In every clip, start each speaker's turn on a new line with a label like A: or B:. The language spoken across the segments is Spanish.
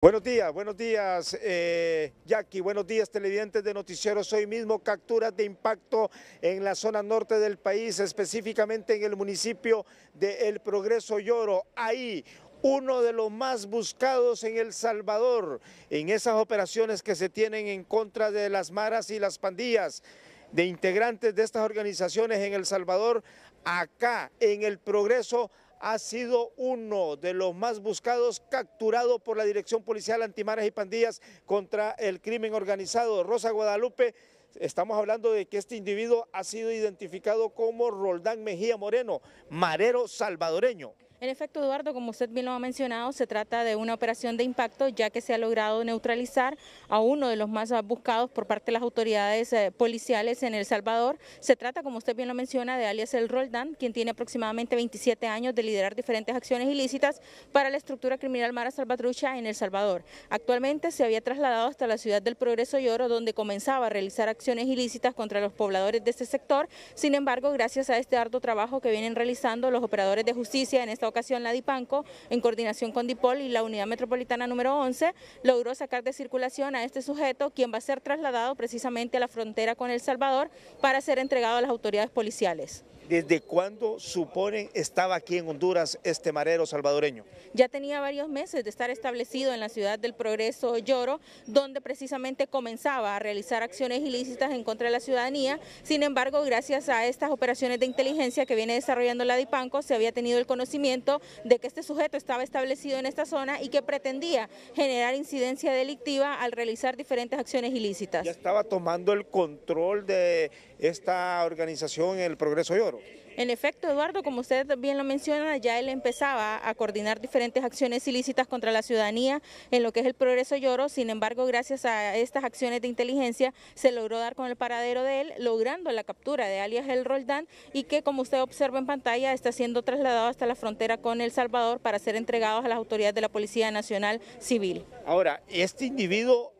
A: Buenos días, buenos días, eh, Jackie. Buenos días, televidentes de Noticieros. Hoy mismo capturas de impacto en la zona norte del país, específicamente en el municipio de El Progreso Lloro. Ahí, uno de los más buscados en El Salvador, en esas operaciones que se tienen en contra de las maras y las pandillas de integrantes de estas organizaciones en El Salvador, acá en El Progreso ha sido uno de los más buscados, capturado por la Dirección Policial Antimaras y Pandillas contra el Crimen Organizado. Rosa Guadalupe, estamos hablando de que este individuo ha sido identificado como Roldán Mejía Moreno, marero salvadoreño.
B: En efecto, Eduardo, como usted bien lo ha mencionado, se trata de una operación de impacto, ya que se ha logrado neutralizar a uno de los más buscados por parte de las autoridades eh, policiales en El Salvador. Se trata, como usted bien lo menciona, de alias El Roldán, quien tiene aproximadamente 27 años de liderar diferentes acciones ilícitas para la estructura criminal Mara Salvatrucha en El Salvador. Actualmente se había trasladado hasta la ciudad del Progreso Oro, donde comenzaba a realizar acciones ilícitas contra los pobladores de este sector. Sin embargo, gracias a este arduo trabajo que vienen realizando los operadores de justicia en esta ocasión la DIPANCO, en coordinación con DIPOL y la Unidad Metropolitana número 11, logró sacar de circulación a este sujeto, quien va a ser trasladado precisamente a la frontera con El Salvador para ser entregado a las autoridades policiales.
A: ¿Desde cuándo suponen estaba aquí en Honduras este marero salvadoreño?
B: Ya tenía varios meses de estar establecido en la ciudad del Progreso Lloro, donde precisamente comenzaba a realizar acciones ilícitas en contra de la ciudadanía. Sin embargo, gracias a estas operaciones de inteligencia que viene desarrollando la DIPANCO, se había tenido el conocimiento de que este sujeto estaba establecido en esta zona y que pretendía generar incidencia delictiva al realizar diferentes acciones ilícitas. Ya
A: estaba tomando el control de esta organización, en el Progreso Lloro.
B: En efecto, Eduardo, como usted bien lo menciona, ya él empezaba a coordinar diferentes acciones ilícitas contra la ciudadanía en lo que es el progreso Lloro. Sin embargo, gracias a estas acciones de inteligencia se logró dar con el paradero de él, logrando la captura de alias El Roldán y que, como usted observa en pantalla, está siendo trasladado hasta la frontera con El Salvador para ser entregado a las autoridades de la Policía Nacional Civil.
A: Ahora, este individuo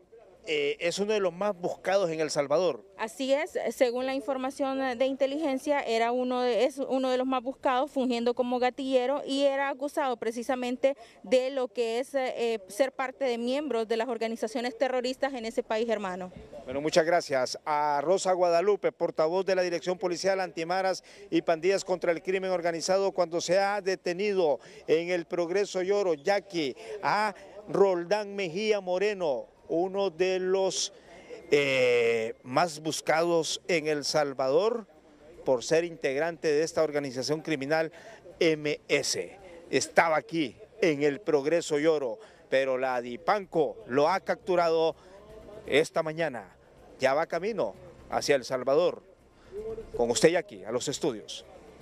A: eh, es uno de los más buscados en El Salvador.
B: Así es, según la información de inteligencia, era uno de, es uno de los más buscados, fungiendo como gatillero y era acusado precisamente de lo que es eh, ser parte de miembros de las organizaciones terroristas en ese país hermano.
A: Bueno, muchas gracias. A Rosa Guadalupe, portavoz de la Dirección Policial Antimaras y Pandillas contra el Crimen Organizado, cuando se ha detenido en el Progreso Lloro, Jackie, a Roldán Mejía Moreno, uno de los eh, más buscados en El Salvador por ser integrante de esta organización criminal MS. Estaba aquí en el Progreso Lloro, pero la Dipanco lo ha capturado esta mañana. Ya va camino hacia El Salvador. Con usted y aquí, a los estudios.